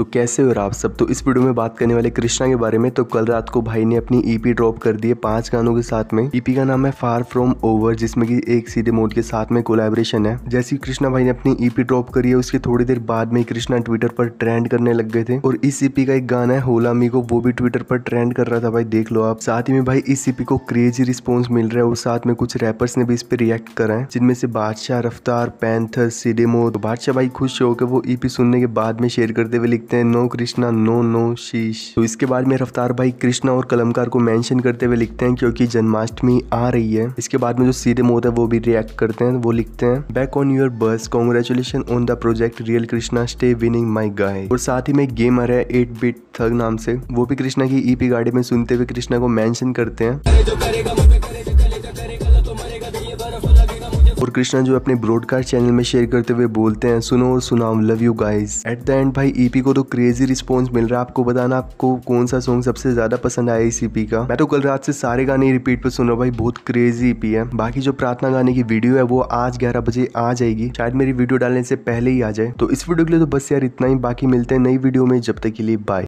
तो कैसे हो आप सब तो इस वीडियो में बात करने वाले कृष्णा के बारे में तो कल रात को भाई ने अपनी ईपी e ड्रॉप कर दी है पांच गानों के साथ में ईपी e का नाम है फार फ्रॉम ओवर जिसमें कि एक सीधे मोड के साथ में कोलैबोरेशन है जैसे कृष्णा भाई ने अपनी ईपी e ड्रॉप करी है उसके थोड़ी देर बाद में कृष्णा ट्विटर पर ट्रेंड करने लग गए थे और इस ईपी का एक गाना है होला मी को वो भी ट्विटर पर ट्रेंड कर रहा था भाई देख लो आप साथ ही में भाई इस ईपी को क्रेजी रिस्पॉन्स मिल रहा है और साथ में कुछ रैपर्स ने भी इस पे रिएक्ट करा है जिनमें से बादशाह रफ्तार पैंथर सीडेमो तो बादशाह भाई खुश होकर वो ईपी सुनने के बाद में शेयर करते हुए लिखते हैं नो कृष्णा नो नो शीश तो इसके बाद में रफ्तार भाई कृष्णा और कलमकार को मेंशन करते हुए लिखते हैं क्योंकि जन्माष्टमी आ रही है इसके बाद में जो सीधे मोद है वो भी रिएक्ट करते हैं वो लिखते हैं back on your bus congratulation on the project real Krishna stay winning my guy और साथ ही में गेमर है एट बिट थग नाम से वो भी कृष्णा की ईपी e गाड़ी में सुनते हुए कृष्णा को मैंशन करते हैं और कृष्णा जो अपने ब्रॉडकास्ट चैनल में शेयर करते हुए बोलते हैं सुनो और सुनाओ love you guys at the end भाई ईपी e को तो क्रेजी रिस्पॉन्स मिल रहा है आपको बताना आपको कौन सा सॉन्ग सबसे ज्यादा पसंद आया इस ईपी e का मैं तो कल रात से सारे गाने रिपीट पर सुन रहा भाई बहुत क्रेजी ईपी e है बाकी जो प्रार्थना गाने की वीडियो है वो आज ग्यारह बजे आ जाएगी शायद मेरी वीडियो डालने से पहले ही आ जाए तो इस वीडियो के लिए तो बस यार इतना ही बाकी मिलते हैं नई वीडियो में जब तक के लिए बाय